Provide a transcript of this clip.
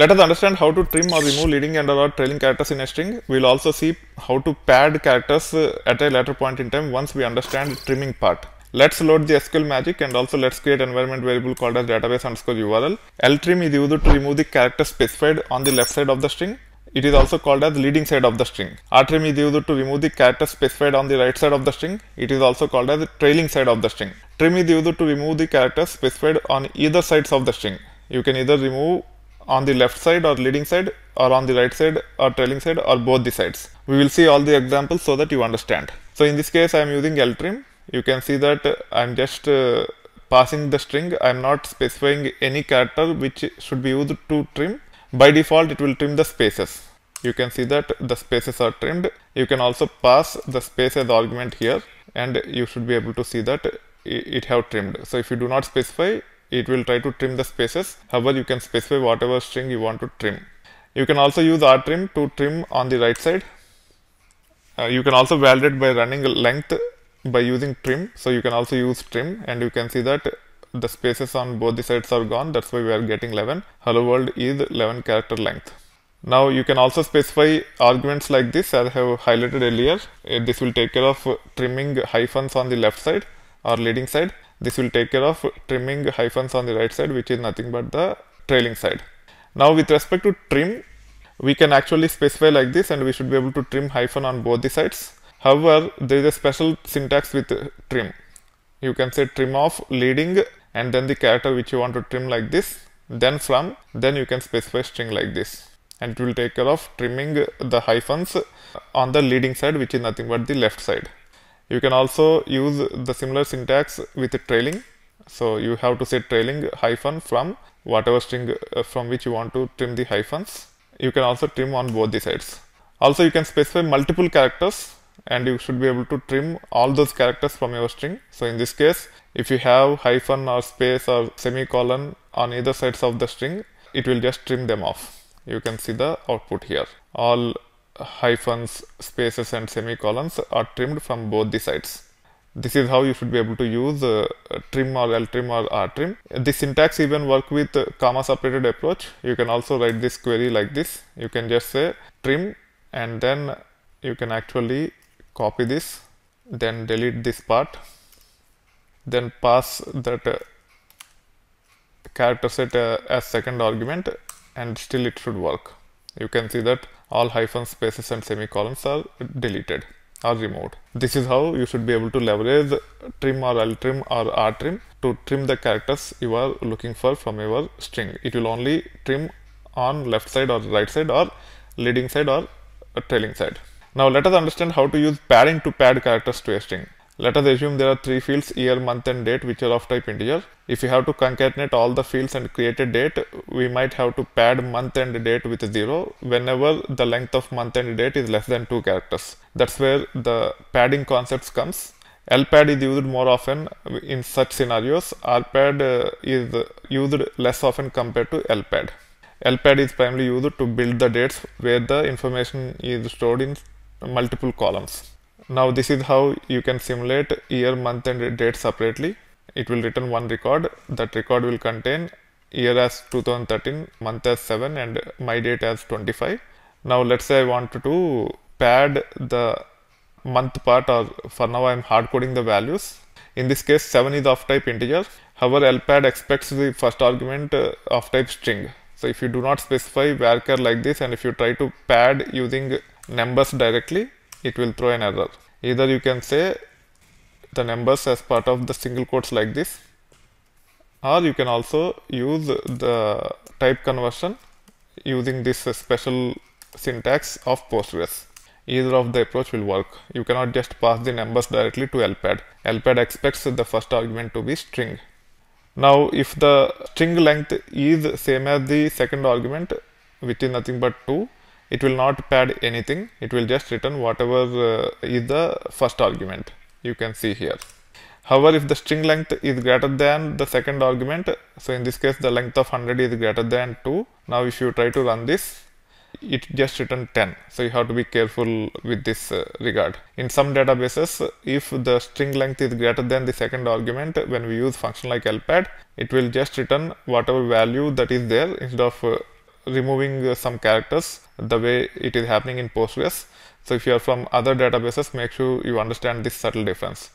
Let us understand how to trim or remove leading and or trailing characters in a string. We will also see how to pad characters uh, at a later point in time once we understand trimming part. Let's load the SQL magic and also let's create environment variable called as database underscore URL. Ltrim is used to remove the character specified on the left side of the string. It is also called as leading side of the string. Rtrim is used to remove the character specified on the right side of the string. It is also called as trailing side of the string. Trim is used to remove the characters specified on either sides of the string. You can either remove on the left side or leading side or on the right side or trailing side or both the sides. We will see all the examples so that you understand. So in this case I am using LTrim. You can see that uh, I am just uh, passing the string. I am not specifying any character which should be used to trim. By default it will trim the spaces. You can see that the spaces are trimmed. You can also pass the space as argument here and you should be able to see that it have trimmed. So if you do not specify it will try to trim the spaces however you can specify whatever string you want to trim you can also use rtrim to trim on the right side uh, you can also validate by running length by using trim so you can also use trim and you can see that the spaces on both the sides are gone that's why we are getting 11 hello world is 11 character length now you can also specify arguments like this as I have highlighted earlier uh, this will take care of trimming hyphens on the left side or leading side this will take care of trimming hyphens on the right side which is nothing but the trailing side. Now with respect to trim, we can actually specify like this and we should be able to trim hyphen on both the sides. However, there is a special syntax with trim. You can say trim of leading and then the character which you want to trim like this. Then from, then you can specify string like this. And it will take care of trimming the hyphens on the leading side which is nothing but the left side. You can also use the similar syntax with trailing. So you have to say trailing hyphen from whatever string uh, from which you want to trim the hyphens. You can also trim on both the sides. Also you can specify multiple characters and you should be able to trim all those characters from your string. So in this case, if you have hyphen or space or semicolon on either sides of the string, it will just trim them off. You can see the output here. All hyphens, spaces and semicolons are trimmed from both the sides. This is how you should be able to use uh, trim or ltrim or rtrim. The syntax even work with comma separated approach. You can also write this query like this. You can just say trim and then you can actually copy this then delete this part then pass that uh, character set uh, as second argument and still it should work you can see that all hyphen spaces and semicolons are deleted or removed. This is how you should be able to leverage trim or ltrim or rtrim to trim the characters you are looking for from your string. It will only trim on left side or right side or leading side or trailing side. Now let us understand how to use padding to pad characters to a string. Let us assume there are three fields year, month and date which are of type integer. If you have to concatenate all the fields and create a date, we might have to pad month and date with 0 whenever the length of month and date is less than 2 characters. That's where the padding concepts comes. LPAD is used more often in such scenarios. RPAD uh, is used less often compared to LPAD. LPAD is primarily used to build the dates where the information is stored in multiple columns. Now this is how you can simulate year, month and date separately. It will return one record. That record will contain year as 2013, month as 7 and my date as 25. Now let's say I want to pad the month part or for now I am hard coding the values. In this case 7 is of type integer. However, LPAD expects the first argument uh, of type string. So if you do not specify varchar like this and if you try to pad using numbers directly, it will throw an error either you can say the numbers as part of the single quotes like this or you can also use the type conversion using this special syntax of Postgres. Either of the approach will work. You cannot just pass the numbers directly to LPAD. LPAD expects the first argument to be string. Now if the string length is same as the second argument which is nothing but 2 it will not pad anything it will just return whatever uh, is the first argument you can see here however if the string length is greater than the second argument so in this case the length of 100 is greater than 2 now if you try to run this it just returned 10 so you have to be careful with this uh, regard in some databases if the string length is greater than the second argument when we use function like lpad it will just return whatever value that is there instead of uh, removing uh, some characters the way it is happening in Postgres. So if you are from other databases, make sure you understand this subtle difference.